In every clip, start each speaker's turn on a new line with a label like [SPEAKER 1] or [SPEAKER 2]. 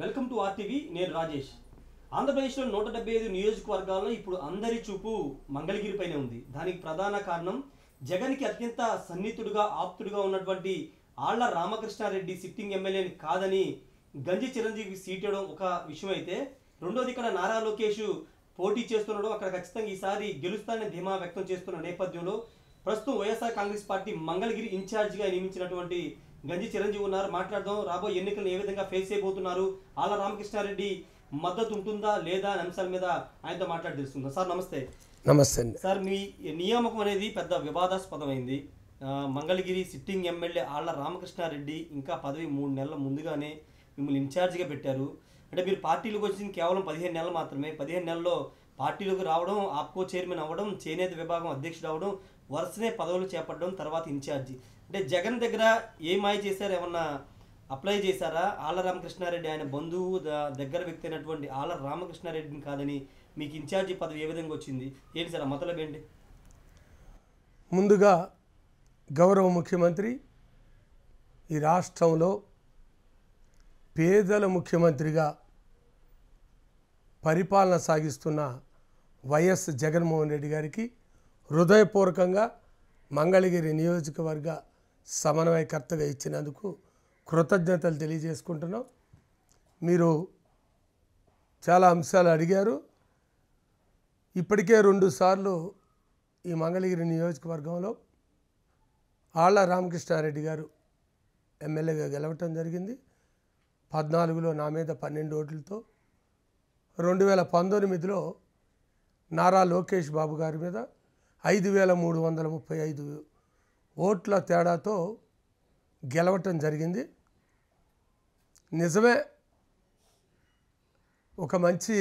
[SPEAKER 1] welcome to RTV నేను రాజేష్ ఆంధ్రప్రదేశ్లో నూట డెబ్బై ఐదు నియోజకవర్గాల్లో ఇప్పుడు అందరి చూపు మంగళగిరిపైనే ఉంది దానికి ప్రధాన కారణం జగన్కి అత్యంత సన్నిహితుడుగా ఆప్తుడుగా ఉన్నటువంటి ఆళ్ల రామకృష్ణారెడ్డి సిట్టింగ్ ఎమ్మెల్యేని కాదని గంజి చిరంజీవి సీట్ ఇవ్వడం ఒక విషయం అయితే రెండోది ఇక్కడ నారా లోకేష్ పోటీ చేస్తుండడం అక్కడ ఖచ్చితంగా ఈసారి గెలుస్తానని ధీమా వ్యక్తం చేస్తున్న నేపథ్యంలో ప్రస్తుతం వైఎస్ఆర్ కాంగ్రెస్ పార్టీ మంగళగిరి ఇన్ఛార్జిగా నియమించినటువంటి గంజి చిరంజీవి ఉన్నారు మాట్లాడదాం రాబోయే ఎన్నికలను ఏ విధంగా ఫేస్ చేయబోతున్నారు ఆల రామకృష్ణారెడ్డి మద్దతు ఉంటుందా లేదా అనే అంశాల మీద ఆయనతో మాట్లాడి తెలుసుకుందాం సార్ నమస్తే నమస్తే సార్ మీ నియామకం అనేది పెద్ద వివాదాస్పదమైంది మంగళగిరి సిట్టింగ్ ఎమ్మెల్యే ఆళ్ల రామకృష్ణారెడ్డి ఇంకా పదవి మూడు నెలల ముందుగానే మిమ్మల్ని ఇన్ఛార్జిగా పెట్టారు అంటే మీరు పార్టీలోకి వచ్చింది కేవలం పదిహేను నెలలు మాత్రమే పదిహేను నెలల్లో పార్టీలోకి రావడం ఆప్కో చైర్మన్ అవ్వడం చేనేత విభాగం అధ్యక్షుడు అవ్వడం వరుసనే పదవులు చేపట్టడం తర్వాత ఇన్ఛార్జి అంటే జగన్ దగ్గర ఏ మాయ చేశారు ఏమన్నా అప్లై చేశారా ఆళ్ళ రామకృష్ణారెడ్డి ఆయన బంధువు దగ్గర వ్యక్తి అయినటువంటి ఆళ్ళ రామకృష్ణారెడ్డిని కాదని మీకు ఇన్ఛార్జి పదవి ఏ విధంగా వచ్చింది ఏంటి సార్ మతలబ్ ఏంటి
[SPEAKER 2] ముందుగా గౌరవ ముఖ్యమంత్రి ఈ రాష్ట్రంలో పేదల ముఖ్యమంత్రిగా పరిపాలన సాగిస్తున్న వైఎస్ జగన్మోహన్ రెడ్డి గారికి హృదయపూర్వకంగా మంగళగిరి నియోజకవర్గ సమన్వయకర్తగా ఇచ్చినందుకు కృతజ్ఞతలు తెలియజేసుకుంటున్నాం మీరు చాలా అంశాలు అడిగారు ఇప్పటికే రెండుసార్లు ఈ మంగళగిరి నియోజకవర్గంలో ఆళ్ల రామకృష్ణారెడ్డి గారు ఎమ్మెల్యేగా గెలవటం జరిగింది పద్నాలుగులో నా మీద పన్నెండు ఓట్లతో రెండు వేల పంతొమ్మిదిలో నారా లోకేష్ బాబు గారి మీద ఐదు వేల మూడు వందల ముప్పై ఐదు ఓట్ల తేడాతో గెలవటం జరిగింది నిజమే ఒక మంచి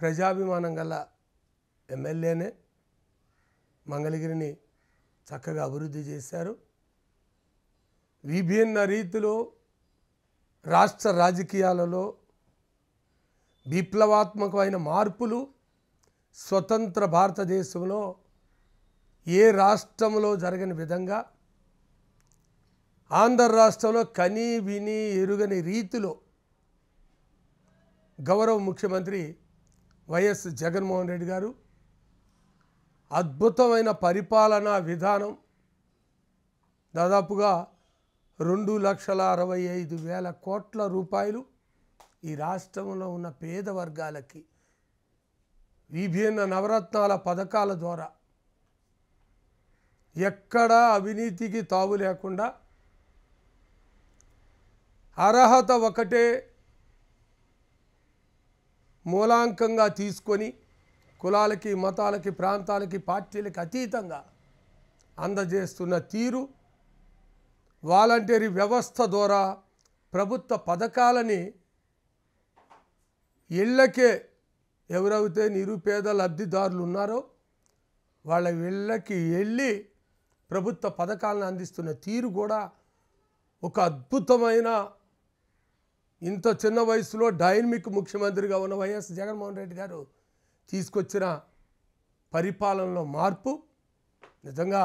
[SPEAKER 2] ప్రజాభిమానం గల ఎమ్మెల్యేనే మంగళగిరిని చక్కగా అభివృద్ధి చేశారు విభిన్న రీతిలో రాష్ట్ర రాజకీయాలలో విప్లవాత్మకమైన మార్పులు స్వతంత్ర భారతదేశంలో ఏ రాష్ట్రంలో జరగని విధంగా ఆంధ్ర రాష్ట్రంలో కని విని ఎరుగని రీతిలో గౌరవ ముఖ్యమంత్రి వైఎస్ జగన్మోహన్ రెడ్డి గారు అద్భుతమైన పరిపాలనా విధానం దాదాపుగా రెండు లక్షల అరవై ఐదు వేల కోట్ల రూపాయలు ఈ రాష్ట్రంలో ఉన్న పేద వర్గాలకి విభిన్న నవరత్నాల పథకాల ద్వారా ఎక్కడా అవినీతికి తావు లేకుండా అర్హత ఒకటే మూలాంకంగా తీసుకొని కులాలకి మతాలకి ప్రాంతాలకి పార్టీలకి అతీతంగా అందజేస్తున్న తీరు వాలంటరీ వ్యవస్థ ద్వారా ప్రభుత్వ పథకాలని ఇళ్ళకే ఎవరైతే నిరుపేద లబ్ధిదారులు ఉన్నారో వాళ్ళ ఇళ్ళకి వెళ్ళి ప్రభుత్వ పథకాలను అందిస్తున్న తీరు కూడా ఒక అద్భుతమైన ఇంత చిన్న వయసులో డైనమిక్ ముఖ్యమంత్రిగా ఉన్న వైఎస్ జగన్మోహన్ రెడ్డి గారు తీసుకొచ్చిన పరిపాలనలో మార్పు నిజంగా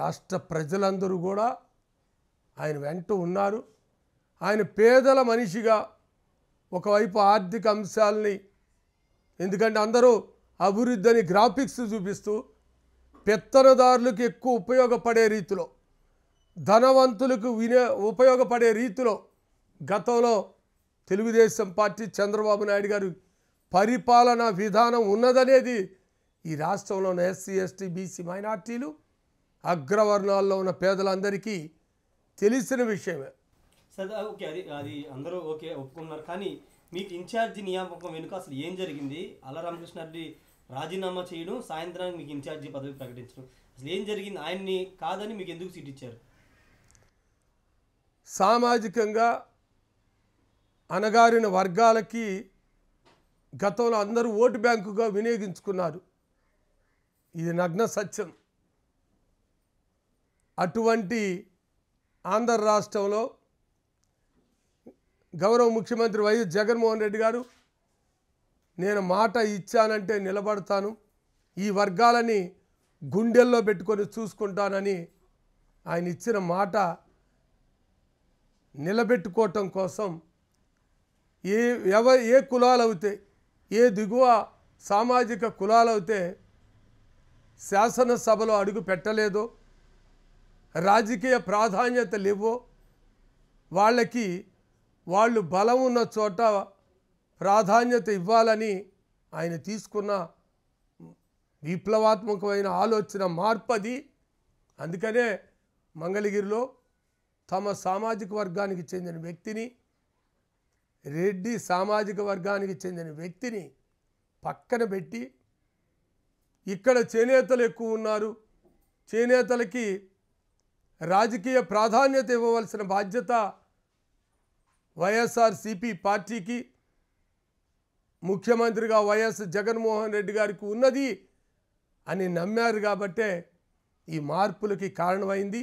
[SPEAKER 2] రాష్ట్ర ప్రజలందరూ కూడా ఆయన వెంట ఉన్నారు ఆయన పేదల మనిషిగా ఒకవైపు ఆర్థిక అంశాలని ఎందుకంటే అందరూ అభివృద్ధి అని గ్రాఫిక్స్ చూపిస్తూ పెత్తనదారులకు ఎక్కువ ఉపయోగపడే రీతిలో ధనవంతులకు వినే ఉపయోగపడే రీతిలో గతంలో తెలుగుదేశం పార్టీ చంద్రబాబు నాయుడు గారు పరిపాలన విధానం ఉన్నదనేది ఈ రాష్ట్రంలోని ఎస్సీ ఎస్టీ బీసీ మైనార్టీలు అగ్రవర్ణాల్లో ఉన్న పేదలందరికీ తెలిసిన విషయమే
[SPEAKER 1] సరే ఓకే అది అది అందరూ ఓకే ఒప్పుకున్నారు కానీ మీకు ఇన్ఛార్జ్ నియామకం వెనుక అసలు ఏం జరిగింది అల్ల రామకృష్ణారెడ్డి రాజీనామా చేయడం సాయంత్రానికి మీకు ఇన్ఛార్జి పదవి ప్రకటించడం అసలు ఏం జరిగింది ఆయన్ని కాదని మీకు ఎందుకు సీట్ ఇచ్చారు
[SPEAKER 2] సామాజికంగా అనగారిన వర్గాలకి గతంలో అందరూ ఓటు బ్యాంకుగా వినియోగించుకున్నారు ఇది నగ్న సత్యం అటువంటి ఆంధ్ర రాష్ట్రంలో గౌరవ ముఖ్యమంత్రి వైఎస్ జగన్మోహన్ రెడ్డి గారు నేను మాట ఇచ్చానంటే నిలబడతాను ఈ వర్గాలని గుండెల్లో పెట్టుకొని చూసుకుంటానని ఆయన ఇచ్చిన మాట నిలబెట్టుకోవటం కోసం ఏ ఎవ ఏ కులాలవుతే ఏ దిగువ సామాజిక కులాలవుతే శాసనసభలో అడుగు పెట్టలేదో రాజకీయ ప్రాధాన్యతలు ఇవ్వో వాళ్ళకి వాళ్ళు బలం ఉన్న చోట ప్రాధాన్యత ఇవ్వాలని ఆయన తీసుకున్న విప్లవాత్మకమైన ఆలోచన మార్పది అందుకనే మంగళగిరిలో తమ సామాజిక వర్గానికి చెందిన వ్యక్తిని రెడ్డి సామాజిక వర్గానికి చెందిన వ్యక్తిని పక్కన పెట్టి ఇక్కడ చేనేతలు ఎక్కువ ఉన్నారు చేనేతలకి రాజకీయ ప్రాధాన్యత ఇవ్వవలసిన బాధ్యత వైఎస్ఆర్సిపి పార్టీకి ముఖ్యమంత్రిగా వైఎస్ జగన్మోహన్ రెడ్డి గారికి ఉన్నది అని నమ్మారు కాబట్టే ఈ మార్పులకి కారణమైంది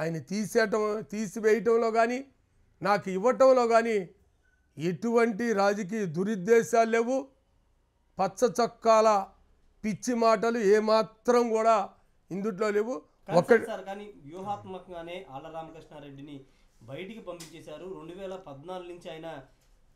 [SPEAKER 2] ఆయన తీసేయటం తీసివేయటంలో కానీ నాకు ఇవ్వటంలో కానీ ఎటువంటి రాజకీయ దురుద్దేశాలు లేవు పచ్చ చొక్కాల పిచ్చి మాటలు ఏమాత్రం కూడా ఇందుట్లో లేవు ఒకటి
[SPEAKER 1] కానీ వ్యూహాత్మకంగానే ఆళ్ళ రామకృష్ణారెడ్డిని బయటికి పంపించేశారు రెండు వేల పద్నాలుగు నుంచి ఆయన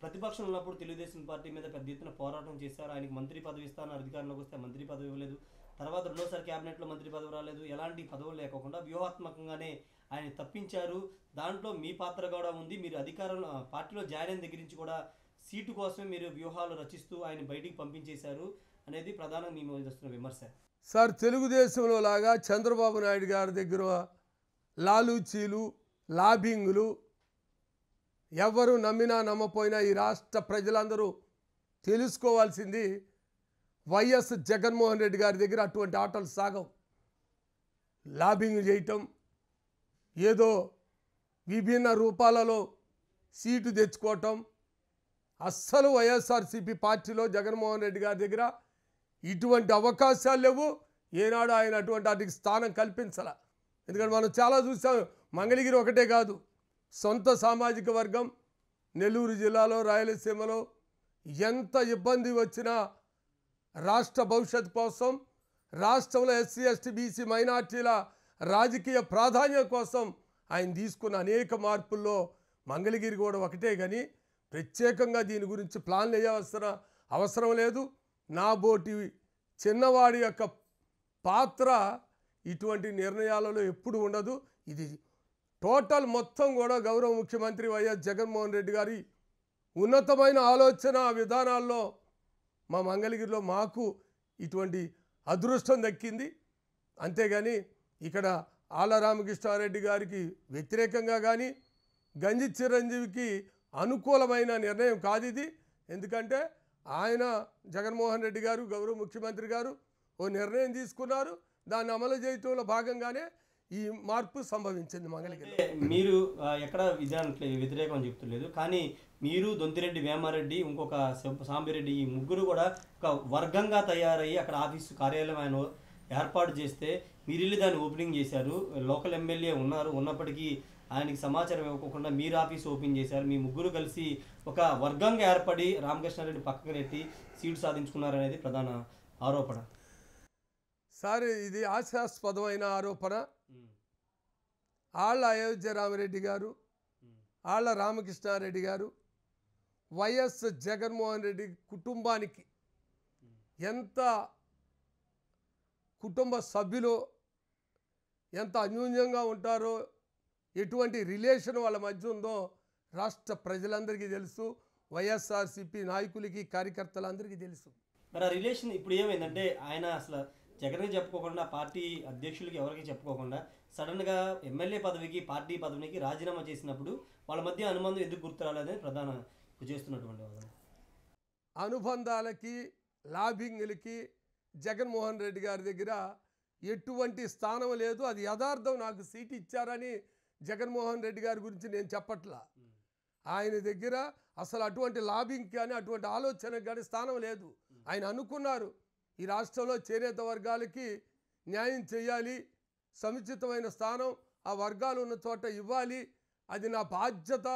[SPEAKER 1] ప్రతిపక్షం ఉన్నప్పుడు తెలుగుదేశం పార్టీ మీద పెద్ద ఎత్తున పోరాటం చేశారు ఆయనకి మంత్రి పదవి ఇస్తాను అధికారంలోకి వస్తే మంత్రి పదవి ఇవ్వలేదు తర్వాత రెండోసారి క్యాబినెట్లో మంత్రి పదవి రాలేదు ఎలాంటి పదవులు లేకుండా వ్యూహాత్మకంగానే ఆయన తప్పించారు దాంట్లో మీ పాత్ర కూడా ఉంది మీరు అధికారం పార్టీలో జాయిన్ అయిన దగ్గర నుంచి కూడా సీటు కోసమే మీరు వ్యూహాలు రచిస్తూ ఆయన బయటికి పంపించేశారు అనేది ప్రధానంగా మేము వస్తున్న విమర్శ
[SPEAKER 2] సార్ తెలుగుదేశంలో లాగా చంద్రబాబు నాయుడు గారి దగ్గర లాలూచీలు లాబింగులు ఎవరు నమ్మినా నమ్మపోయినా ఈ రాష్ట్ర ప్రజలందరూ తెలుసుకోవాల్సింది వైఎస్ జగన్మోహన్ రెడ్డి గారి దగ్గర అటువంటి ఆటలు సాగం లాబింగ్ చేయటం ఏదో విభిన్న రూపాలలో సీటు తెచ్చుకోవటం అస్సలు వైఎస్ఆర్సీపీ పార్టీలో జగన్మోహన్ రెడ్డి గారి దగ్గర ఇటువంటి అవకాశాలు లేవు ఏనాడు ఆయన అటువంటి వాటికి స్థానం కల్పించాల ఎందుకంటే మనం చాలా చూసాం మంగళగిరి ఒకటే కాదు సొంత సామాజిక వర్గం నెల్లూరు జిల్లాలో రాయలసీమలో ఎంత ఇబ్బంది వచ్చినా రాష్ట్ర భవిష్యత్ కోసం రాష్ట్రంలో ఎస్సీ ఎస్టీ బీసీ మైనార్టీల రాజకీయ ప్రాధాన్యం కోసం ఆయన తీసుకున్న అనేక మార్పుల్లో మంగళగిరి కూడా ఒకటే కానీ ప్రత్యేకంగా దీని గురించి ప్లాన్ వేయవలసిన అవసరం లేదు నా బోటి చిన్నవాడి యొక్క పాత్ర ఇటువంటి నిర్ణయాలలో ఎప్పుడు ఉండదు ఇది టోటల్ మొత్తం కూడా గౌరవ ముఖ్యమంత్రి వైఎస్ జగన్మోహన్ రెడ్డి గారి ఉన్నతమైన ఆలోచన విధానాల్లో మా మంగళగిరిలో మాకు ఇటువంటి అదృష్టం దక్కింది అంతేగాని ఇక్కడ ఆళ్ళ రామకృష్ణారెడ్డి గారికి వ్యతిరేకంగా కానీ గంజి చిరంజీవికి అనుకూలమైన నిర్ణయం కాదు ఇది ఎందుకంటే ఆయన జగన్మోహన్ రెడ్డి గారు గౌరవ ముఖ్యమంత్రి గారు ఓ నిర్ణయం తీసుకున్నారు దాన్ని అమలు చేయటంలో భాగంగానే ఈ మార్పు సంభవించింది మంగళగిరి
[SPEAKER 1] మీరు ఎక్కడ విజయానికి వ్యతిరేకం అని చెప్తలేదు కానీ మీరు దొంతిరెడ్డి వేమారెడ్డి ఇంకొక సాంబిరెడ్డి ఈ ముగ్గురు కూడా ఒక వర్గంగా తయారయ్యి అక్కడ ఆఫీసు కార్యాలయం ఆయన ఏర్పాటు చేస్తే మీరు వెళ్ళి దాన్ని ఓపెనింగ్ చేశారు లోకల్ ఎమ్మెల్యే ఉన్నారు ఉన్నప్పటికీ ఆయనకి సమాచారం ఇవ్వకుండా మీరు ఆఫీస్ ఓపెన్ చేశారు మీ ముగ్గురు కలిసి ఒక వర్గంగా ఏర్పడి రామకృష్ణారెడ్డి పక్కకు నెట్టి సీటు అనేది ప్రధాన ఆరోపణ
[SPEAKER 2] సార్ ఇది ఆశాస్పదమైన ఆరోపణ ఆళ్ళ అయోధ్య రామిరెడ్డి గారు ఆళ్ళ రామకృష్ణారెడ్డి గారు వైఎస్ జగన్మోహన్ రెడ్డి కుటుంబానికి ఎంత కుటుంబ సభ్యులు ఎంత అన్యూన్యంగా ఉంటారో ఎటువంటి రిలేషన్ వాళ్ళ మధ్య ఉందో రాష్ట్ర ప్రజలందరికీ తెలుసు వైఎస్ఆర్సీపీ నాయకులకి కార్యకర్తలందరికీ తెలుసు మరి ఆ
[SPEAKER 1] రిలేషన్ ఇప్పుడు ఏమైందంటే ఆయన అసలు జగన్కి చెప్పుకోకుండా పార్టీ అధ్యక్షులకి ఎవరికి చెప్పుకోకుండా సడన్గా ఎమ్మెల్యే పదవికి పార్టీ పదవికి రాజీనామా చేసినప్పుడు వాళ్ళ మధ్య అనుబంధం ఎందుకు
[SPEAKER 2] గుర్తు ప్రధాన చేస్తున్నటువంటి అనుబంధాలకి లాబింగ్లకి జగన్మోహన్ రెడ్డి గారి దగ్గర ఎటువంటి స్థానం లేదు అది యథార్థం నాకు సీట్ ఇచ్చారని జగన్మోహన్ రెడ్డి గారి గురించి నేను చెప్పట్లా ఆయన దగ్గర అసలు అటువంటి లాబింగ్ కానీ అటువంటి ఆలోచనకు కానీ స్థానం లేదు ఆయన అనుకున్నారు ఈ రాష్ట్రంలో చేనేత వర్గాలకి న్యాయం చేయాలి సముచితమైన స్థానం ఆ వర్గాలు ఉన్న చోట ఇవ్వాలి అది నా బాధ్యత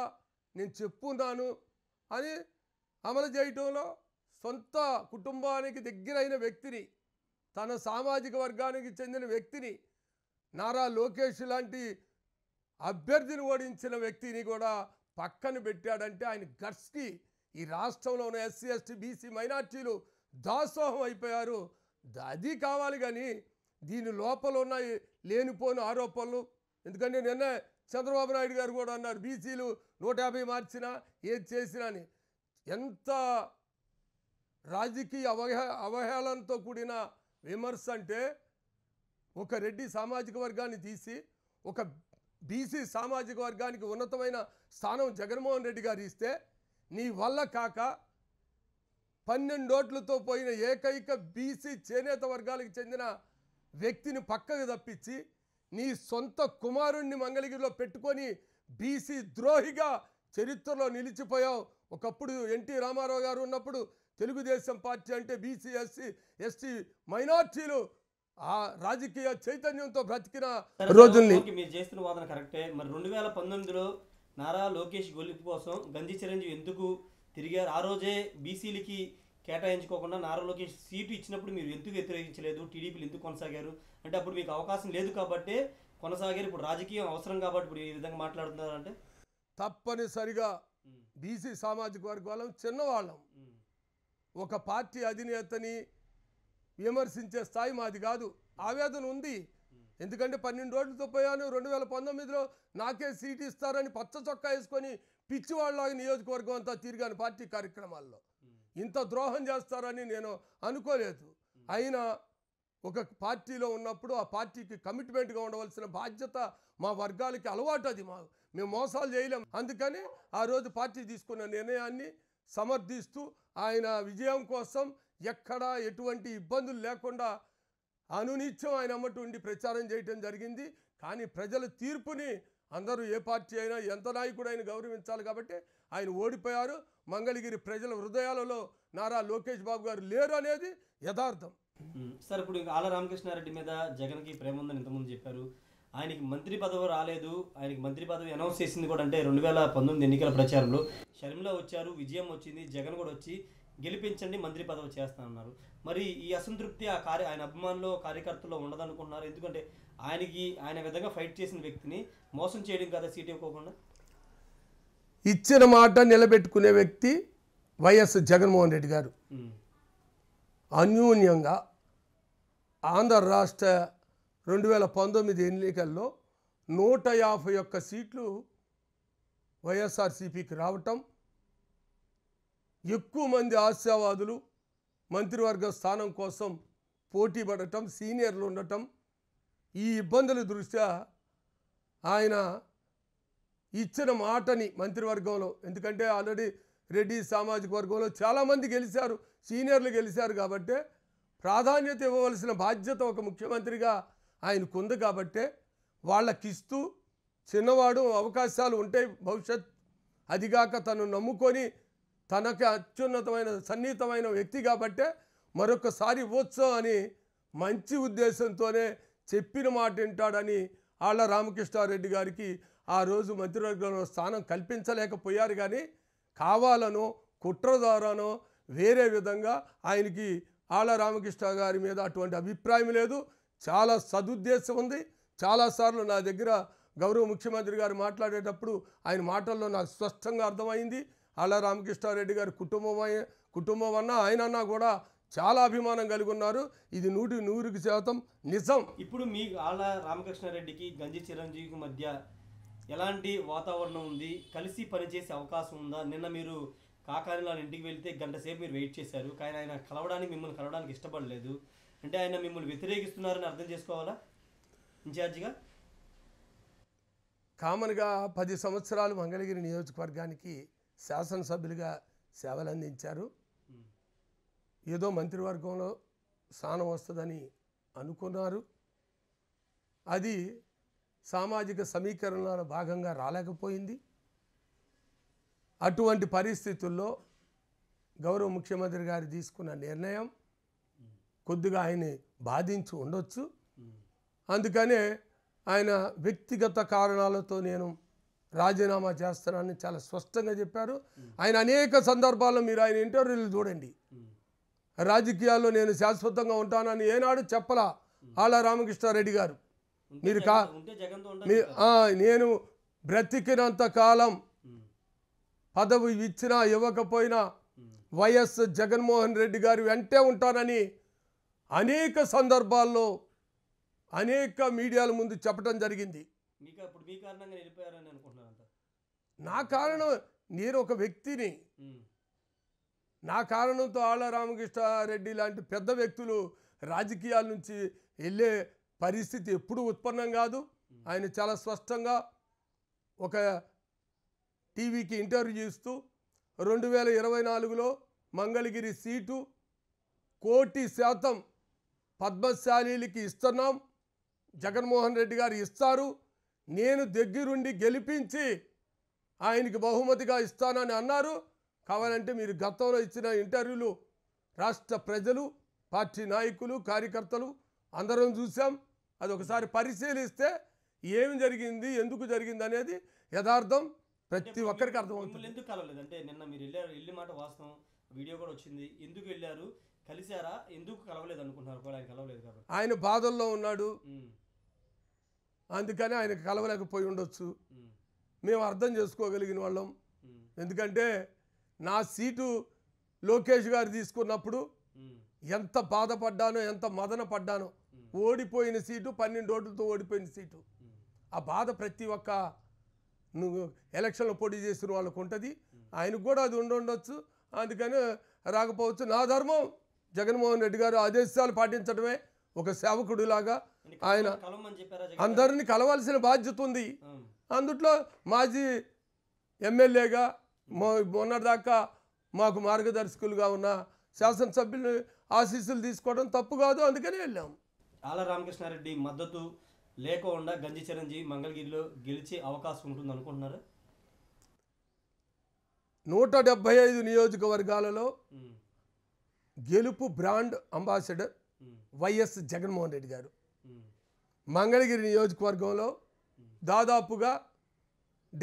[SPEAKER 2] నేను చెప్పున్నాను అని అమలు చేయటంలో సొంత కుటుంబానికి దగ్గరైన వ్యక్తిని తన సామాజిక వర్గానికి చెందిన వ్యక్తిని నారా లోకేష్ లాంటి అభ్యర్థిని ఓడించిన వ్యక్తిని కూడా పక్కన పెట్టాడంటే ఆయన గర్స్కి ఈ రాష్ట్రంలో ఉన్న ఎస్సీ ఎస్టీ బీసీ మైనార్టీలు దాసోహం అయిపోయారు అది కావాలి కానీ దీని లోపల ఉన్న లేనిపోని ఆరోపణలు ఎందుకంటే నిన్న చంద్రబాబు నాయుడు గారు కూడా అన్నారు బీసీలు నూట యాభై మార్చినా ఏది చేసినా అని ఎంత రాజకీయ అవహే అవహేళనతో కూడిన విమర్శ అంటే ఒక రెడ్డి సామాజిక వర్గాన్ని తీసి ఒక బీసీ సామాజిక వర్గానికి ఉన్నతమైన స్థానం జగన్మోహన్ రెడ్డి గారు ఇస్తే నీ వల్ల కాక పన్నెండోట్లతో పోయిన ఏకైక బీసీ చేనేత వర్గాలకు చెందిన వ్యక్తిని పక్కకు తప్పించి నీ సొంత కుమారుణ్ణి మంగళగిరిలో పెట్టుకొని బీసీ ద్రోహిగా చరిత్రలో నిలిచిపోయావు ఒకప్పుడు ఎన్టీ రామారావు గారు ఉన్నప్పుడు తెలుగుదేశం పార్టీ అంటే బీసీ ఎస్సీ ఎస్టీ మైనార్టీలు ఆ రాజకీయ చైతన్యంతో బ్రతికిన రోజుల్ని
[SPEAKER 1] మీరు చేస్తున్న వాదన కరెక్టే మరి రెండు వేల పంతొమ్మిదిలో నారా లోకేష్ గొలుపు కోసం గంజి చిరంజీవి ఎందుకు తిరిగారు ఆ రోజే బీసీలకి కేటాయించుకోకుండా నారా లోకేష్ సీటు ఇచ్చినప్పుడు మీరు ఎందుకు వ్యతిరేకించలేదు టీడీపీలు ఎందుకు కొనసాగారు అంటే అప్పుడు మీకు అవకాశం లేదు కాబట్టే కొనసాగారు ఇప్పుడు రాజకీయం అవసరం
[SPEAKER 2] కాబట్టి ఇప్పుడు ఈ విధంగా మాట్లాడుతున్నారంటే తప్పనిసరిగా బీసీ సామాజిక వర్గ వాళ్ళం చిన్నవాళ్ళం ఒక పార్టీ అధినేతని విమర్శించే స్థాయి మాది కాదు ఆవేదన ఉంది ఎందుకంటే పన్నెండు రోజులతో పోయాను రెండు వేల పంతొమ్మిదిలో నాకే సీటు ఇస్తారని పచ్చ చొక్కా వేసుకొని పిచ్చివాళ్ళ నియోజకవర్గం అంతా తిరిగాను పార్టీ కార్యక్రమాల్లో ఇంత ద్రోహం చేస్తారని నేను అనుకోలేదు అయినా ఒక పార్టీలో ఉన్నప్పుడు ఆ పార్టీకి కమిట్మెంట్గా ఉండవలసిన బాధ్యత మా వర్గాలకి అలవాటు అది మా మేము మోసాలు చేయలేం అందుకని ఆ రోజు పార్టీ తీసుకున్న నిర్ణయాన్ని సమర్థిస్తూ ఆయన విజయం కోసం ఎక్కడా ఎటువంటి ఇబ్బందులు లేకుండా అనునిత్యం ఆయన అమ్మటి ఉండి ప్రచారం చేయటం జరిగింది కానీ ప్రజల తీర్పుని అందరూ ఏ పార్టీ అయినా ఎంత అయినా గౌరవించాలి కాబట్టి ఆయన ఓడిపోయారు మంగళగిరి ప్రజల హృదయాలలో నారా లోకేష్ బాబు గారు లేరు అనేది యథార్థం
[SPEAKER 1] సార్ ఇప్పుడు ఆల రామకృష్ణారెడ్డి మీద జగన్కి ప్రేమ ఉందని ఇంతకుముందు చెప్పారు ఆయనకి మంత్రి పదవి రాలేదు ఆయనకి మంత్రి పదవి అనౌన్స్ చేసింది కూడా అంటే రెండు వేల పంతొమ్మిది ఎన్నికల ప్రచారంలో షర్మిల వచ్చారు విజయం వచ్చింది జగన్ కూడా వచ్చి గెలిపించండి మంత్రి పదవి చేస్తానన్నారు మరి ఈ అసంతృప్తి ఆ కార్య ఆయన అభిమానులు కార్యకర్తల్లో ఉండదనుకుంటున్నారు ఎందుకంటే ఆయనకి ఆయన విధంగా ఫైట్ చేసిన వ్యక్తిని మోసం చేయడం కదా సీట్ ఇవ్వకుండా
[SPEAKER 2] ఇచ్చిన మాట నిలబెట్టుకునే వ్యక్తి వైఎస్ జగన్మోహన్ రెడ్డి గారు అన్యూన్యంగా ఆంధ్ర రాష్ట్ర రెండు వేల పంతొమ్మిది ఎన్నికల్లో నూట యాభై ఒక్క సీట్లు వైఎస్ఆర్సీపీకి రావటం ఎక్కువ మంది ఆశావాదులు మంత్రివర్గ స్థానం కోసం పోటీ పడటం సీనియర్లు ఉండటం ఈ ఇబ్బందుల దృష్ట్యా ఆయన ఇచ్చిన మాటని మంత్రివర్గంలో ఎందుకంటే ఆల్రెడీ రెడ్డి సామాజిక వర్గంలో చాలామంది గెలిచారు సీనియర్లు గెలిచారు కాబట్టి ప్రాధాన్యత ఇవ్వవలసిన బాధ్యత ఒక ముఖ్యమంత్రిగా ఆయనకుంది కాబట్టే వాళ్ళకిస్తూ చిన్నవాడు అవకాశాలు ఉంటాయి భవిష్యత్ అదిగాక తను నమ్ముకొని తనకి అత్యున్నతమైన సన్నిహితమైన వ్యక్తి కాబట్టే మరొకసారి ఇవ్వచ్చు అని మంచి ఉద్దేశంతోనే చెప్పిన మాట వింటాడని ఆళ్ళ రామకృష్ణారెడ్డి గారికి ఆ రోజు మంత్రివర్గంలో స్థానం కల్పించలేకపోయారు కానీ కావాలనో కుట్ర ద్వారానో వేరే విధంగా ఆయనకి ఆళ్ళ రామకృష్ణ గారి మీద అటువంటి అభిప్రాయం లేదు చాలా సదుద్దేశం ఉంది చాలాసార్లు నా దగ్గర గౌరవ ముఖ్యమంత్రి గారు మాట్లాడేటప్పుడు ఆయన మాటల్లో నాకు స్పష్టంగా అర్థమైంది ఆళ్ళ రామకృష్ణారెడ్డి గారి కుటుంబం కుటుంబం అన్నా ఆయన అన్నా కూడా చాలా అభిమానం కలిగి ఉన్నారు ఇది నూటి నూరుకి శాతం నిజం
[SPEAKER 1] ఇప్పుడు మీ ఆళ్ళ రామకృష్ణారెడ్డికి గంజి చిరంజీవికి మధ్య ఎలాంటి వాతావరణం ఉంది కలిసి పనిచేసే అవకాశం ఉందా నిన్న మీరు కాకాని ఇంటికి వెళ్తే గంట సేపు మీరు వెయిట్ చేశారు కానీ ఆయన కలవడానికి మిమ్మల్ని కలవడానికి ఇష్టపడలేదు అంటే ఆయన మిమ్మల్ని వ్యతిరేకిస్తున్నారని అర్థం చేసుకోవాలా ఇన్ఛార్జిగా
[SPEAKER 2] కామన్గా పది సంవత్సరాలు మంగళగిరి నియోజకవర్గానికి శాసనసభ్యులుగా సేవలు అందించారు ఏదో మంత్రివర్గంలో స్థానం వస్తుందని అనుకున్నారు అది సామాజిక సమీకరణాల భాగంగా రాలేకపోయింది అటువంటి పరిస్థితుల్లో గౌరవ ముఖ్యమంత్రి గారు తీసుకున్న నిర్ణయం కొద్దిగా ఆయన్ని బాధించి ఉండొచ్చు అందుకనే ఆయన వ్యక్తిగత కారణాలతో నేను రాజీనామా చేస్తానని చాలా స్పష్టంగా చెప్పారు ఆయన అనేక సందర్భాల్లో మీరు ఆయన ఇంటర్వ్యూలు చూడండి రాజకీయాల్లో నేను శాశ్వతంగా ఉంటానని ఏనాడు చెప్పలా ఆళ్ళ రామకృష్ణారెడ్డి గారు మీరు కా మీ నేను బ్రతికినంత కాలం పదవి ఇచ్చినా ఇవ్వకపోయినా వైఎస్ జగన్మోహన్ రెడ్డి గారు వెంటే ఉంటానని అనేక సందర్భాల్లో అనేక మీడియాల ముందు చెప్పడం జరిగింది నా కారణం నేను ఒక వ్యక్తిని నా కారణంతో ఆళ్ళ రామకృష్ణారెడ్డి లాంటి పెద్ద వ్యక్తులు రాజకీయాల నుంచి వెళ్ళే పరిస్థితి ఎప్పుడు ఉత్పన్నం కాదు ఆయన చాలా స్పష్టంగా ఒక టీవీకి ఇంటర్వ్యూ ఇస్తూ రెండు వేల ఇరవై నాలుగులో మంగళగిరి సీటు కోటి శాతం పద్మశాలీలకి ఇస్తున్నాం జగన్మోహన్ రెడ్డి గారు ఇస్తారు నేను దగ్గరుండి గెలిపించి ఆయనకి బహుమతిగా ఇస్తానని అన్నారు కావాలంటే మీరు గతంలో ఇచ్చిన ఇంటర్వ్యూలు రాష్ట్ర ప్రజలు పార్టీ నాయకులు కార్యకర్తలు అందరం చూసాం అది ఒకసారి పరిశీలిస్తే ఏమి జరిగింది ఎందుకు జరిగింది అనేది యథార్థం ప్రతి ఒక్కరికి అర్థమవుతుంది ఎందుకు కలవలేదు
[SPEAKER 1] అంటే నిన్న మీరు వెళ్ళారు వెళ్ళి మాట వాస్తవం వీడియో కూడా వచ్చింది ఎందుకు వెళ్ళారు కలిసారా ఎందుకు కలవలేదు అనుకుంటున్నారు ఆయన కలవలేదు కాబట్టి
[SPEAKER 2] ఆయన బాధల్లో ఉన్నాడు అందుకని ఆయన కలవలేకపోయి ఉండొచ్చు మేము అర్థం చేసుకోగలిగిన వాళ్ళం ఎందుకంటే నా సీటు లోకేష్ గారు తీసుకున్నప్పుడు ఎంత బాధపడ్డానో ఎంత మదన పడ్డానో ఓడిపోయిన సీటు పన్నెండు ఓట్లతో ఓడిపోయిన సీటు ఆ బాధ ప్రతి ఒక్క నువ్వు ఎలక్షన్లో పోటీ చేసిన వాళ్ళకు ఉంటుంది ఆయనకు కూడా అది ఉండొచ్చు అందుకని రాకపోవచ్చు నా ధర్మం జగన్మోహన్ రెడ్డి గారు ఆదేశాలు పాటించడమే ఒక లాగా ఆయన అందరిని కలవాల్సిన బాధ్యత ఉంది అందుట్లో మాజీ ఎమ్మెల్యేగా మా మొన్నటిదాకా మాకు మార్గదర్శకులుగా ఉన్న శాసనసభ్యులు ఆశీస్సులు తీసుకోవడం తప్పు కాదు అందుకనే వెళ్ళాం
[SPEAKER 1] ఆల రామకృష్ణారెడ్డి మద్దతు లేకుండా గంజి చిరంజీవి మంగళగిరిలో గెలిచే అవకాశం ఉంటుంది అనుకుంటున్నారు
[SPEAKER 2] నూట డెబ్బై ఐదు నియోజకవర్గాలలో గెలుపు brand ambassador Y S Jaganmohan Reddy గారు మంగళగిరి నియోజకవర్గంలో దాదాపుగా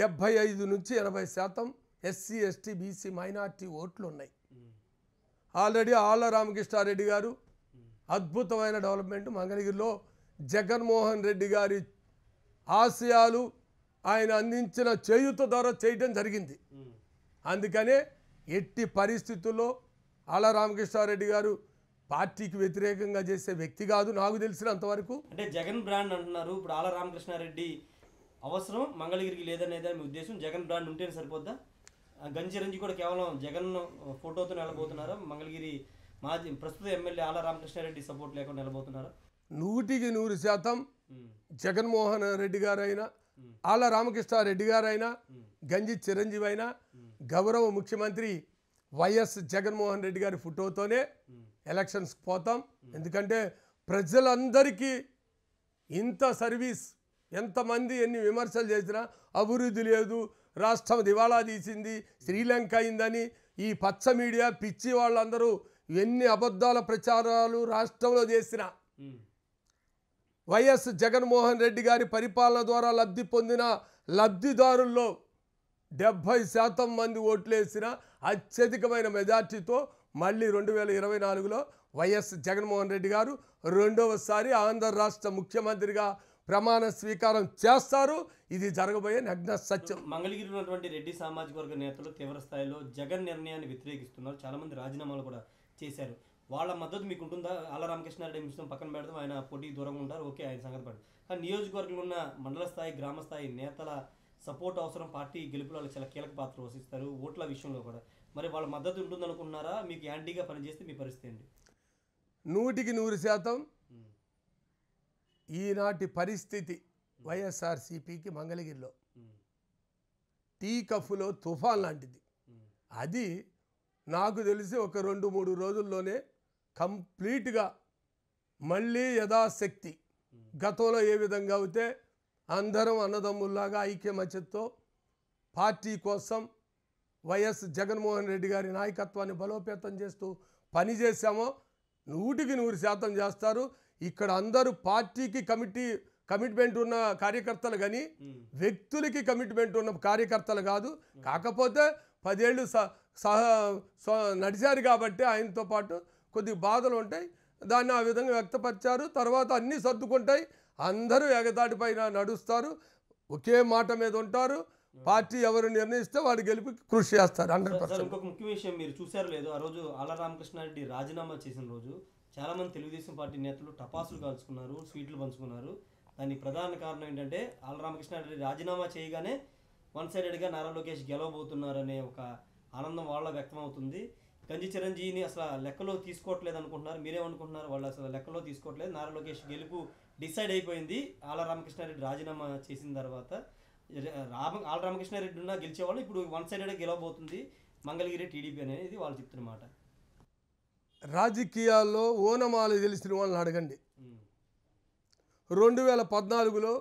[SPEAKER 2] డెబ్భై ఐదు నుంచి ఎనభై శాతం ఎస్సీ ఎస్టీ బీసీ మైనార్టీ ఓట్లు ఉన్నాయి ఆల్రెడీ ఆళ్ళ రామకృష్ణారెడ్డి గారు అద్భుతమైన డెవలప్మెంట్ మంగళగిరిలో జగన్మోహన్ రెడ్డి గారి ఆశయాలు ఆయన అందించిన చేయుత ద్వారా చేయడం జరిగింది అందుకనే ఎట్టి పరిస్థితుల్లో ఆళ్ళ రామకృష్ణారెడ్డి గారు పార్టీకి వ్యతిరేకంగా చేసే వ్యక్తి కాదు నాకు తెలిసినంతవరకు
[SPEAKER 1] అంటే జగన్ బ్రాండ్ అంటున్నారు ఇప్పుడు ఆళ్ళ రామకృష్ణారెడ్డి అవసరం మంగళగిరికి లేదనేది ఉద్దేశం జగన్ బ్రాండ్ ఉంటేనే సరిపోద్దా గంజిరంజి కూడా కేవలం జగన్ ఫోటోతో నిలబోతున్నారా మంగళగిరి మాజీ ప్రస్తుత ఎమ్మెల్యే ఆల రామకృష్ణారెడ్డి సపోర్ట్
[SPEAKER 2] లేకుండా నిలబోతున్నారా నూటికి నూరు శాతం జగన్మోహన్ రెడ్డి గారైనా ఆల రామకృష్ణారెడ్డి గారైనా గంజి చిరంజీవి అయినా గౌరవ ముఖ్యమంత్రి వైఎస్ జగన్మోహన్ రెడ్డి గారి ఫోటోతోనే ఎలక్షన్స్ పోతాం ఎందుకంటే ప్రజలందరికీ ఇంత సర్వీస్ ఎంతమంది ఎన్ని విమర్శలు చేసినా అభివృద్ధి లేదు రాష్ట్రం దివాళా తీసింది శ్రీలంక అయిందని ఈ పచ్చ మీడియా పిచ్చి వాళ్ళందరూ ఎన్ని అబద్ధాల ప్రచారాలు రాష్ట్రంలో చేసిన వైఎస్ జగన్మోహన్ రెడ్డి గారి పరిపాలన ద్వారా లబ్ధి పొందిన లబ్ధిదారుల్లో డెబ్భై శాతం మంది ఓట్లేసిన అత్యధికమైన మెజార్టీతో మళ్ళీ రెండు వేల ఇరవై నాలుగులో వైఎస్ జగన్మోహన్ రెడ్డి గారు రెండవసారి ఆంధ్ర రాష్ట్ర ముఖ్యమంత్రిగా ప్రమాణ స్వీకారం చేస్తారు ఇది జరగబోయే నగ్న సత్యం
[SPEAKER 1] మంగళగిరి ఉన్నటువంటి రెడ్డి సామాజిక వర్గ నేతలు తీవ్ర స్థాయిలో జగన్ నిర్ణయాన్ని వ్యతిరేకిస్తున్నారు చాలామంది రాజీనామాలు కూడా చేశారు వాళ్ళ మద్దతు మీకు ఉంటుందా ఆల రామకృష్ణారెడ్డి మిషన్ పక్కన పెడతాం ఆయన పోటీ దూరంగా ఉంటారు ఓకే ఆయన సంగతి పడదు కానీ నియోజకవర్గంలో ఉన్న మండల స్థాయి గ్రామ స్థాయి నేతల సపోర్ట్ అవసరం పార్టీ గెలుపులో చాలా కీలక పాత్ర పోషిస్తారు ఓట్ల విషయంలో కూడా మరి వాళ్ళ మద్దతు ఉంటుందనుకున్నారా మీకు యాంటీగా పనిచేస్తే మీ పరిస్థితి ఏంటి
[SPEAKER 2] నూటికి నూరు శాతం ఈనాటి పరిస్థితి వైఎస్ఆర్సీపీకి మంగళగిరిలో టీ కఫ్లో తుఫాన్ లాంటిది అది నాకు తెలిసి ఒక రెండు మూడు రోజుల్లోనే కంప్లీట్గా మళ్ళీ యథాశక్తి గతంలో ఏ విధంగా అయితే అందరం అన్నదమ్ముల్లాగా ఐక్యమత్యతో పార్టీ కోసం వైఎస్ జగన్మోహన్ రెడ్డి గారి నాయకత్వాన్ని బలోపేతం చేస్తూ పనిచేసామో నూటికి నూరు శాతం చేస్తారు ఇక్కడ అందరూ పార్టీకి కమిటీ కమిట్మెంట్ ఉన్న కార్యకర్తలు కానీ వ్యక్తులకి కమిట్మెంట్ ఉన్న కార్యకర్తలు కాదు కాకపోతే పదేళ్ళు సహ నడిచారు కాబట్టి ఆయనతో పాటు కొద్ది బాధలు ఉంటాయి దాన్ని ఆ విధంగా వ్యక్తపరిచారు తర్వాత అన్నీ సర్దుకుంటాయి అందరూ ఎగదాటి పైన నడుస్తారు ఒకే మాట మీద ఉంటారు పార్టీ ఎవరు నిర్ణయిస్తే వాడు గెలిపి కృషి చేస్తారు హండ్రెడ్ ఇంకొక
[SPEAKER 1] ముఖ్య విషయం మీరు చూసారు లేదు ఆ రోజు ఆల రామకృష్ణారెడ్డి రాజీనామా చేసిన రోజు చాలామంది తెలుగుదేశం పార్టీ నేతలు టపాసులు కాల్చుకున్నారు స్వీట్లు పంచుకున్నారు దానికి ప్రధాన కారణం ఏంటంటే ఆళ్ళ రామకృష్ణారెడ్డి రాజీనామా చేయగానే వన్ సైడెడ్గా నారా లోకేష్ గెలవబోతున్నారనే ఒక ఆనందం వాళ్ళ వ్యక్తం అవుతుంది గంజి చిరంజీవిని అసలు లెక్కలో తీసుకోవట్లేదు అనుకుంటున్నారు మీరేమనుకుంటున్నారు వాళ్ళు అసలు లెక్కలో తీసుకోవట్లేదు నారా లోకేష్ గెలుపు డిసైడ్ అయిపోయింది ఆల రామకృష్ణారెడ్డి రాజీనామా చేసిన తర్వాత రామ ఆల రామకృష్ణారెడ్డి ఉన్న గెలిచేవాళ్ళు ఇప్పుడు వన్ సైడెడ్ గెలవబోతుంది మంగళగిరి టీడీపీ అనేది వాళ్ళు చెప్తున్నమాట
[SPEAKER 2] రాజకీయాల్లో ఓనమాలు తెలిసిన వాళ్ళని అడగండి రెండు వేల పద్నాలుగులో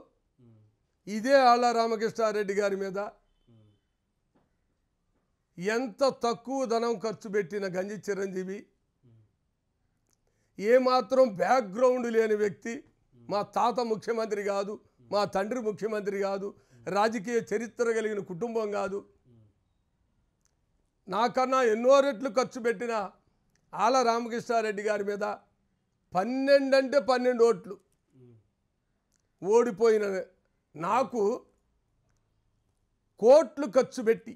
[SPEAKER 2] ఇదే ఆళ్ళ రామకృష్ణారెడ్డి గారి మీద ఎంత తక్కువ ధనం ఖర్చు పెట్టిన గంజి చిరంజీవి ఏమాత్రం బ్యాక్గ్రౌండ్ లేని వ్యక్తి మా తాత ముఖ్యమంత్రి కాదు మా తండ్రి ముఖ్యమంత్రి కాదు రాజకీయ చరిత్ర కలిగిన కుటుంబం కాదు నాకన్నా ఎన్నో రెట్లు ఖర్చు పెట్టిన ఆల రామకృష్ణారెడ్డి గారి మీద పన్నెండు అంటే పన్నెండు ఓట్లు ఓడిపోయిన నాకు కోట్లు ఖర్చు పెట్టి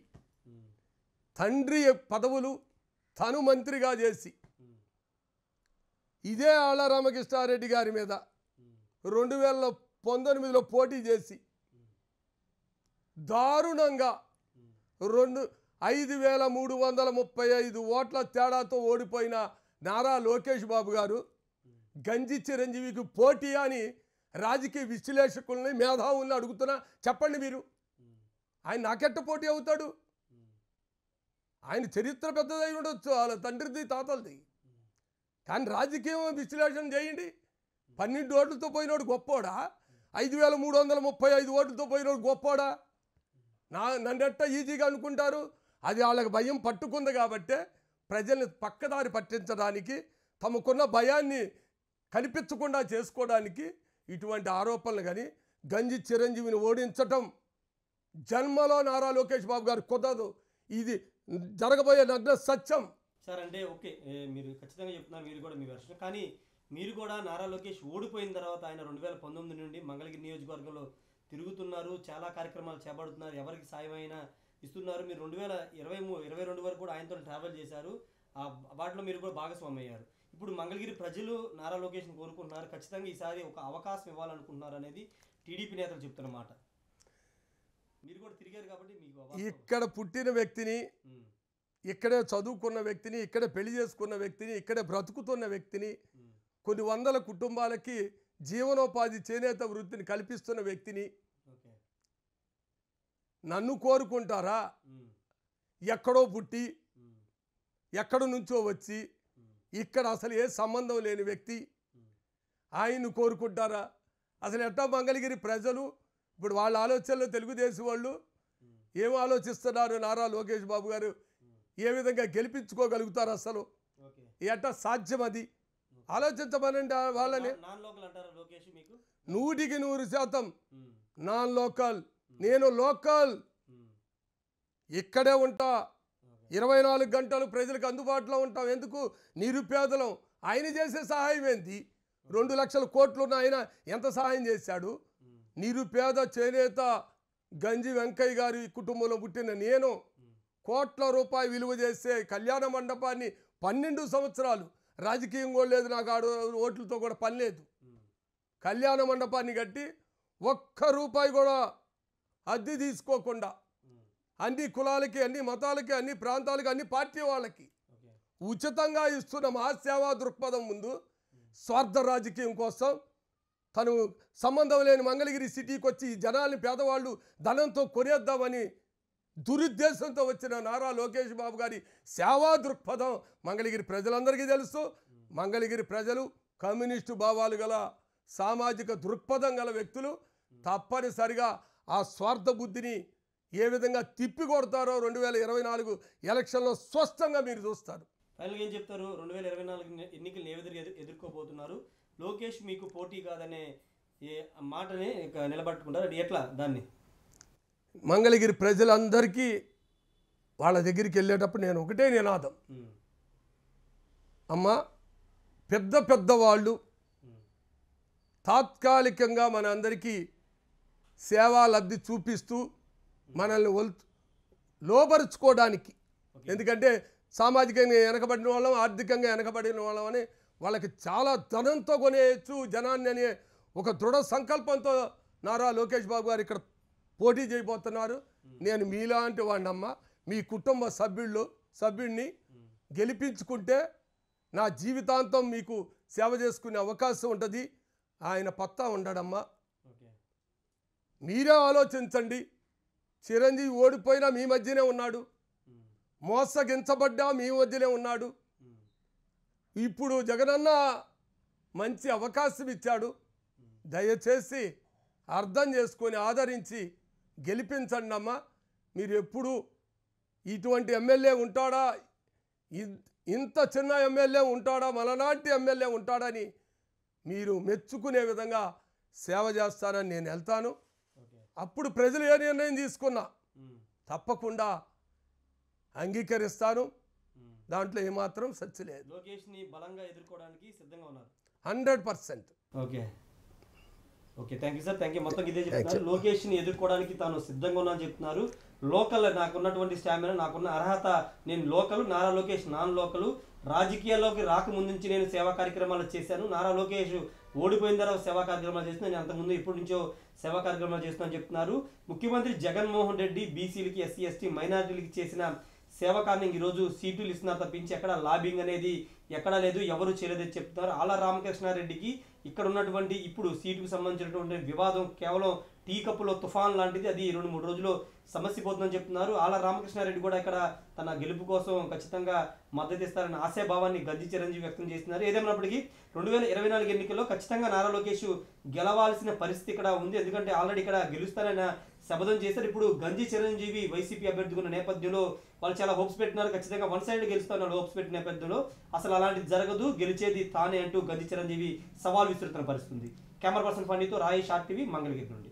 [SPEAKER 2] తండ్రి పదవులు తను మంత్రిగా చేసి ఇదే ఆళ్ళ రామకృష్ణారెడ్డి గారి మీద రెండు వేల పంతొమ్మిదిలో పోటీ చేసి దారుణంగా రెండు ఐదు వేల మూడు వందల ముప్పై ఐదు ఓట్ల తేడాతో ఓడిపోయిన నారా లోకేష్ బాబు గారు గంజి చిరంజీవికి పోటీ అని రాజకీయ విశ్లేషకుల్ని మేధావుల్ని అడుగుతున్నా చెప్పండి మీరు ఆయన నాకెట్ట పోటీ అవుతాడు ఆయన చరిత్ర పెద్దదై ఉండొచ్చు వాళ్ళ తండ్రిది తాతలది కానీ రాజకీయం విశ్లేషణ చేయండి పన్నెండు ఓట్లతో పోయినోడు గొప్పోడా ఐదు వేల మూడు వందల ముప్పై ఐదు ఓట్లతో పోయినోడు గొప్పోడా నా నన్నెట్ట ఈజీగా అనుకుంటారు అది వాళ్ళకి భయం పట్టుకుంది కాబట్టే ప్రజల్ని పక్కదారి పట్టించడానికి తమకున్న భయాన్ని కనిపించకుండా చేసుకోవడానికి ఇటువంటి ఆరోపణలు కానీ గంజి చిరంజీవిని ఓడించటం జన్మలో నారా లోకేష్ బాబు గారు కుదరదు ఇది జరగబోయే నగ్న సత్యం
[SPEAKER 1] సార్ అంటే ఓకే మీరు ఖచ్చితంగా చెప్తున్నారు మీరు కూడా మీ వర్షం కానీ మీరు కూడా నారా లోకేష్ ఓడిపోయిన తర్వాత ఆయన రెండు వేల పంతొమ్మిది నుండి మంగళగిరి నియోజకవర్గంలో తిరుగుతున్నారు చాలా కార్యక్రమాలు చేపడుతున్నారు ఎవరికి సాయమైనా ఇస్తున్నారు మీరు రెండు వేల ఇరవై మూ ఇరవై రెండు వరకు కూడా ఆయనతో ట్రావెల్ చేశారు వాటిలో మీరు కూడా భాగస్వామి అయ్యారు ఇప్పుడు మంగళగిరి ప్రజలు నారా లొకేషన్ కోరుకుంటున్నారు ఖచ్చితంగా ఈసారి ఒక అవకాశం ఇవ్వాలనుకుంటున్నారు అనేది టీడీపీ నేతలు చెప్తున్నమాట మీరు కూడా తిరిగారు కాబట్టి మీకు
[SPEAKER 2] ఇక్కడ పుట్టిన వ్యక్తిని ఇక్కడే చదువుకున్న వ్యక్తిని ఇక్కడే పెళ్లి చేసుకున్న వ్యక్తిని ఇక్కడే బ్రతుకుతున్న వ్యక్తిని కొన్ని వందల కుటుంబాలకి జీవనోపాధి చేనేత వృత్తిని కల్పిస్తున్న వ్యక్తిని నన్ను కోరుకుంటారా ఎక్కడో పుట్టి ఎక్కడ నుంచో వచ్చి ఇక్కడ అసలు ఏ సంబంధం లేని వ్యక్తి ఆయన్ని కోరుకుంటారా అసలు ఎట్టా మంగళగిరి ప్రజలు ఇప్పుడు వాళ్ళ ఆలోచనలో తెలుగుదేశం వాళ్ళు ఏం ఆలోచిస్తున్నారు నారా లోకేష్ బాబు గారు ఏ విధంగా గెలిపించుకోగలుగుతారు అసలు ఎట్టా సాధ్యం అది ఆలోచించమనండి వాళ్ళని నూటికి నూరు శాతం నాన్ లోకల్ నేను లోకల్ ఇక్కడే ఉంటా ఇరవై నాలుగు గంటలు ప్రజలకు అందుబాటులో ఉంటాం ఎందుకు నిరుపేదలం ఆయన చేసే సహాయం ఏంది రెండు లక్షల కోట్లున్న ఆయన ఎంత సహాయం చేశాడు నిరుపేద చేనేత గంజి వెంకయ్య గారి కుటుంబంలో పుట్టిన నేను కోట్ల రూపాయి విలువ చేసే కళ్యాణ మండపాన్ని పన్నెండు సంవత్సరాలు రాజకీయం కూడా లేదు నాకు ఆడు ఓట్లతో కూడా పని లేదు కళ్యాణ మండపాన్ని కట్టి ఒక్క రూపాయి కూడా అద్దె తీసుకోకుండా అన్ని కులాలకి అన్ని మతాలకి అన్ని ప్రాంతాలకి అన్ని పార్టీ వాళ్ళకి ఉచితంగా ఇస్తున్న మహాసేవా దృక్పథం ముందు స్వార్థ రాజకీయం కోసం తను సంబంధం లేని మంగళగిరి సిటీకి వచ్చి జనాల్ని పేదవాళ్ళు ధనంతో కొనేద్దామని దురుద్దేశంతో వచ్చిన నారా లోకేష్ బాబు గారి సేవా దృక్పథం మంగళగిరి ప్రజలందరికీ తెలుసు మంగళగిరి ప్రజలు కమ్యూనిస్టు భావాలు గల సామాజిక దృక్పథం గల వ్యక్తులు తప్పనిసరిగా ఆ స్వార్థ బుద్ధిని ఏ విధంగా తిప్పి కొడతారో రెండు వేల ఇరవై నాలుగు ఎలక్షన్లో స్పష్టంగా మీరు చూస్తారు
[SPEAKER 1] ఫైనల్గా ఏం చెప్తారు రెండు వేల ఇరవై నాలుగు ఎన్నికలు ఏ విధంగా ఎదుర్కోబోతున్నారు లోకేష్ మీకు పోటీ కాదనే ఏ మాటని నిలబట్టుకుంటారు ఎట్లా
[SPEAKER 2] దాన్ని మంగళగిరి ప్రజలందరికీ వాళ్ళ దగ్గరికి వెళ్ళేటప్పుడు నేను ఒకటే నినాదం అమ్మ పెద్ద పెద్ద వాళ్ళు తాత్కాలికంగా మన అందరికీ సేవా లబ్ధి చూపిస్తూ మనల్ని ఒల్ లోపరుచుకోవడానికి ఎందుకంటే సామాజికంగా వెనకబడిన వాళ్ళం ఆర్థికంగా వెనకబడిన వాళ్ళం అని వాళ్ళకి చాలా ధనంతో కొనేయచ్చు జనాన్ని అనే ఒక దృఢ సంకల్పంతో నారా లోకేష్ బాబు గారు ఇక్కడ పోటీ చేయబోతున్నారు నేను మీలాంటి వాడినమ్మ మీ కుటుంబ సభ్యుళ్ళు సభ్యుడిని గెలిపించుకుంటే నా జీవితాంతం మీకు సేవ చేసుకునే అవకాశం ఉంటుంది ఆయన పత్తా ఉండడమ్మా మీరే ఆలోచించండి చిరంజీవి ఓడిపోయినా మీ మధ్యనే ఉన్నాడు మోసగించబడ్డా మీ మధ్యనే ఉన్నాడు ఇప్పుడు జగనన్న మంచి అవకాశం ఇచ్చాడు దయచేసి అర్థం చేసుకొని ఆదరించి గెలిపించండి అమ్మ మీరు ఎప్పుడు ఇటువంటి ఎమ్మెల్యే ఉంటాడా ఇంత చిన్న ఎమ్మెల్యే ఉంటాడా మనలాంటి ఎమ్మెల్యే ఉంటాడని మీరు మెచ్చుకునే విధంగా సేవ చేస్తానని నేను వెళ్తాను అప్పుడు ప్రజలు ఏ నిర్ణయం తీసుకున్నా తప్పకుండా అంగీకరిస్తాను దాంట్లో ఏమాత్రం సత్య లేదు
[SPEAKER 1] ని బలంగా ఎదుర్కోవడానికి సిద్ధంగా ఉన్నారు
[SPEAKER 2] hundred percent okay okay thank you sir thank you మొత్తం ఇదే చెప్తున్నారు
[SPEAKER 1] లోకేష్ని ఎదుర్కోవడానికి తాను సిద్ధంగా ఉన్నా చెప్తున్నారు లోకల్ నాకున్నటువంటి స్టామినా నాకున్న అర్హత నేను local Nara Lokesh non local రాజకీయాల్లోకి రాకముందు నుంచి నేను సేవా కార్యక్రమాలు చేశాను నారా లోకేష్ ఓడిపోయిన తర్వాత సేవా కార్యక్రమాలు చేస్తున్నా నేను అంతకుముందు ఎప్పటి నుంచో సేవా కార్యక్రమాలు అని చెప్తున్నారు ముఖ్యమంత్రి జగన్మోహన్ రెడ్డి బీసీలకి ఎస్సీ ఎస్టీ మైనారిటీలకి చేసిన సేవ కారణం ఈరోజు సీటులు ఇస్తున్నారు తప్పించి ఎక్కడ లాబింగ్ అనేది ఎక్కడా లేదు ఎవరు చేయలేదని చెప్తున్నారు ఆల రామకృష్ణారెడ్డికి ఇక్కడ ఉన్నటువంటి ఇప్పుడు సీటుకు సంబంధించినటువంటి వివాదం కేవలం టీ కప్పులో తుఫాన్ లాంటిది అది రెండు మూడు రోజులు సమస్య పోతుందని చెప్తున్నారు ఆల రామకృష్ణారెడ్డి కూడా ఇక్కడ తన గెలుపు కోసం ఖచ్చితంగా మద్దతు ఇస్తారని ఆశాభావాన్ని గద్ది చిరంజీవి వ్యక్తం చేస్తున్నారు ఏదేమైనప్పటికీ రెండు వేల ఇరవై నాలుగు ఎన్నికల్లో ఖచ్చితంగా నారా లోకేష్ గెలవాల్సిన పరిస్థితి ఇక్కడ ఉంది ఎందుకంటే ఆల్రెడీ ఇక్కడ గెలుస్తారన్న శబదం చేశారు ఇప్పుడు గంజి చిరంజీవి వైసీపీ అభ్యర్థి ఉన్న నేపథ్యంలో వాళ్ళు చాలా హోప్స్ పెట్టినారు ఖచ్చితంగా వన్ సైడ్ గెలుస్తున్నారు హోప్స్ పెట్టిన నేపథ్యంలో అసలు అలాంటిది జరగదు గెలిచేది తానే అంటూ గంజి చిరంజీవి సవాల్ విస్తృతం పరిస్థితుంది కెమెరా పర్సన్ ఫండితో రాయి షార్ట్ టీవీ మంగళగిరి నుండి